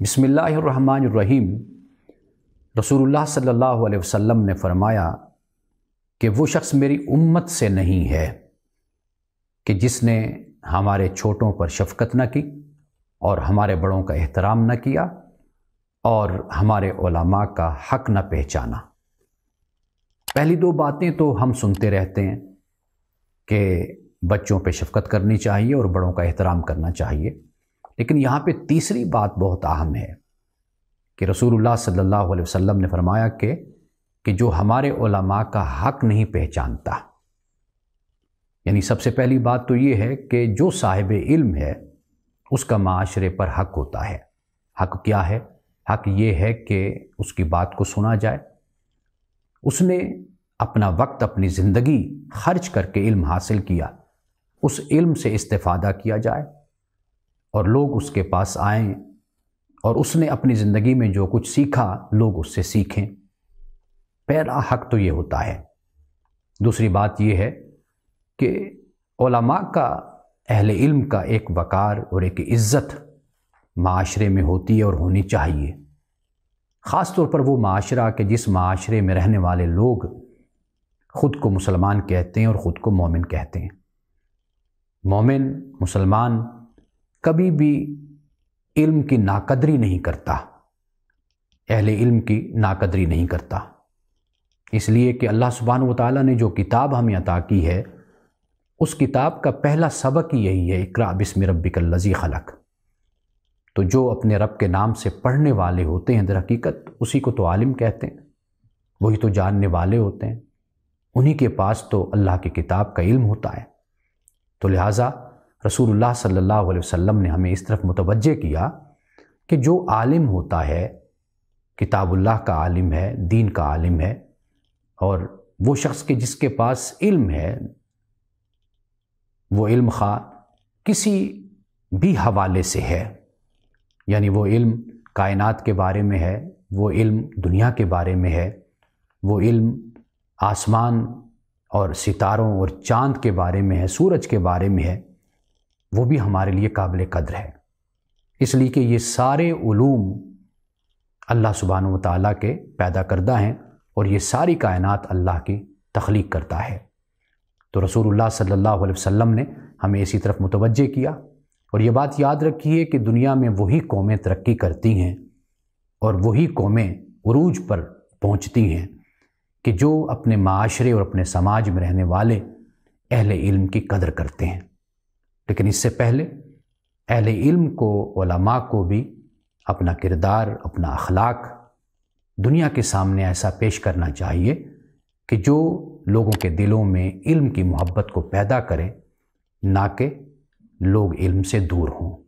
बिसमीम रसूलुल्लाह सल्लल्लाहु अलैहि वसल्लम ने फरमाया कि वो शख्स मेरी उम्मत से नहीं है कि जिसने हमारे छोटों पर शफकत न की और हमारे बड़ों का एहतराम न किया और हमारे ओलमा का हक न पहचाना पहली दो बातें तो हम सुनते रहते हैं कि बच्चों पे शफकत करनी चाहिए और बड़ों का एहतराम करना चाहिए लेकिन यहाँ पे तीसरी बात बहुत अहम है कि रसूलुल्लाह सल्लल्लाहु अलैहि वसल्लम ने फरमाया कि कि जो हमारे ओलमा का हक नहीं पहचानता यानी सबसे पहली बात तो ये है कि जो साहिब इल्म है उसका माशरे पर हक होता है हक क्या है हक ये है कि उसकी बात को सुना जाए उसने अपना वक्त अपनी ज़िंदगी खर्च करके इल्म हासिल किया उस इल्म से इस्तेफादा किया जाए और लोग उसके पास आएं और उसने अपनी ज़िंदगी में जो कुछ सीखा लोग उससे सीखें पहला हक तो ये होता है दूसरी बात यह है कि ओलमा का अहल इल्म का एक वक़ार और एक इज़्ज़त माशरे में होती है और होनी चाहिए ख़ास तौर पर वो माशरा के जिस माशरे में रहने वाले लोग ख़ुद को मुसलमान कहते हैं और ख़ुद को मोमिन कहते हैं मोमिन मुसलमान कभी भी इल्म की नाकदरी नहीं करता अहले इल्म की नाकदरी नहीं करता इसलिए कि अल्लाह सुबहान ताली ने जो किताब हमें अता की है उस किताब का पहला सबक ही यही है इकरा बिस्म रबिकल्लजी खलक तो जो अपने रब के नाम से पढ़ने वाले होते हैं दरक़ीकत उसी को तो आलिम कहते हैं वही तो जानने वाले होते हैं उन्हीं के पास तो अल्लाह की किताब का इल्म होता है तो लिहाजा रसूलुल्लाह सल्लल्लाहु अलैहि वसल्लम ने हमें इस तरफ मुतवजह किया कि जो आलिम होता है किताबुल्लाह का आलिम है दीन का आलिम है और वो शख्स के जिसके पास इल्म है वो इल्म खा किसी भी हवाले से है यानी वो इल्म कायनात के बारे में है वो इल्म दुनिया के बारे में है वो इल्म आसमान और सितारों और चांद के बारे में है सूरज के बारे में है वो भी हमारे लिए काबिल कद्र है इसलिए कि ये सारे ूम अल्लाह सुबहान ताली के पैदा करदा हैं और ये सारी कायनात अल्लाह की तख्लीक करता है तो रसूलुल्लाह सल्लल्लाहु अलैहि वसल्लम ने हमें इसी तरफ मुतवजह किया और ये बात याद रखिए कि दुनिया में वही कौमें तरक्की करती हैं और वही कौमें उरूज पर पहुँचती हैं कि जो अपने माशरे और अपने समाज में रहने वाले अहल इल्म की कदर करते हैं लेकिन इससे पहले अहल इल्म को ओलमा को भी अपना किरदार अपना अखलाक दुनिया के सामने ऐसा पेश करना चाहिए कि जो लोगों के दिलों में इल्म की मोहब्बत को पैदा करे ना कि लोग इल्म से दूर हों